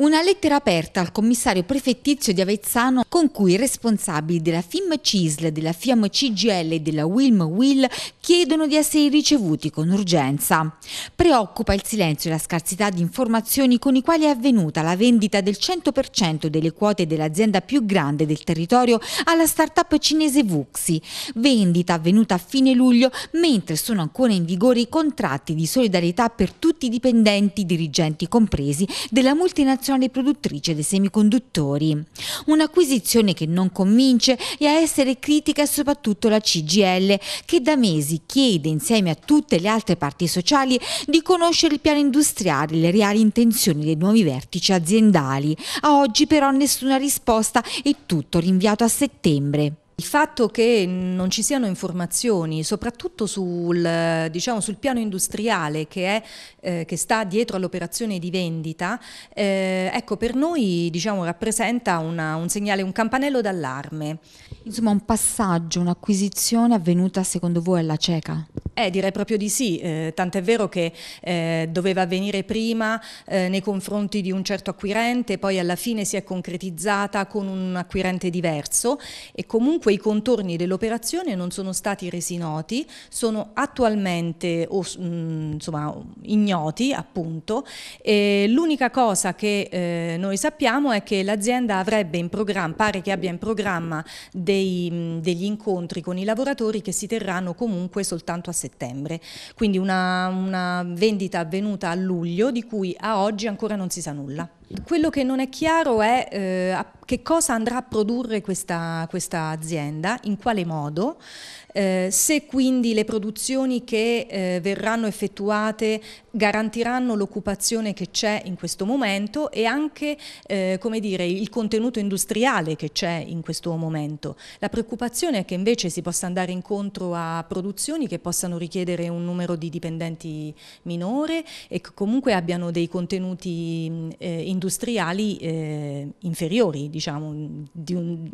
Una lettera aperta al commissario prefettizio di Avezzano con cui i responsabili della FIM CISL, della FIAM CGL e della WILM WIL chiedono di essere ricevuti con urgenza. Preoccupa il silenzio e la scarsità di informazioni con i quali è avvenuta la vendita del 100% delle quote dell'azienda più grande del territorio alla start-up cinese Vuxi, vendita avvenuta a fine luglio mentre sono ancora in vigore i contratti di solidarietà per tutti i dipendenti, dirigenti compresi, della multinazionale multinazionale produttrice dei semiconduttori. Un'acquisizione che non convince e a essere critica soprattutto la CGL, che da mesi chiede insieme a tutte le altre parti sociali di conoscere il piano industriale e le reali intenzioni dei nuovi vertici aziendali. A oggi però nessuna risposta e tutto rinviato a settembre. Il fatto che non ci siano informazioni, soprattutto sul, diciamo, sul piano industriale che, è, eh, che sta dietro all'operazione di vendita, eh, ecco, per noi diciamo, rappresenta una, un segnale, un campanello d'allarme. Insomma, un passaggio, un'acquisizione avvenuta secondo voi alla cieca? Eh, direi proprio di sì, eh, tant'è vero che eh, doveva avvenire prima eh, nei confronti di un certo acquirente, poi alla fine si è concretizzata con un acquirente diverso e comunque i contorni dell'operazione non sono stati resi noti, sono attualmente o, mh, mm, insomma, ignoti appunto. l'unica cosa che eh, noi sappiamo è che l'azienda avrebbe in programma, pare che abbia in programma dei, mh, mm, degli incontri con i lavoratori che si terranno comunque soltanto a settembre settembre, quindi una, una vendita avvenuta a luglio di cui a oggi ancora non si sa nulla. Quello che non è chiaro è eh, che cosa andrà a produrre questa, questa azienda, in quale modo, eh, se quindi le produzioni che eh, verranno effettuate garantiranno l'occupazione che c'è in questo momento e anche eh, dire, il contenuto industriale che c'è in questo momento. La preoccupazione è che invece si possa andare incontro a produzioni che possano richiedere un numero di dipendenti minore e che comunque abbiano dei contenuti industriali industriali eh, inferiori, diciamo, di un,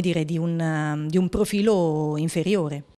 dire, di, un, di un profilo inferiore.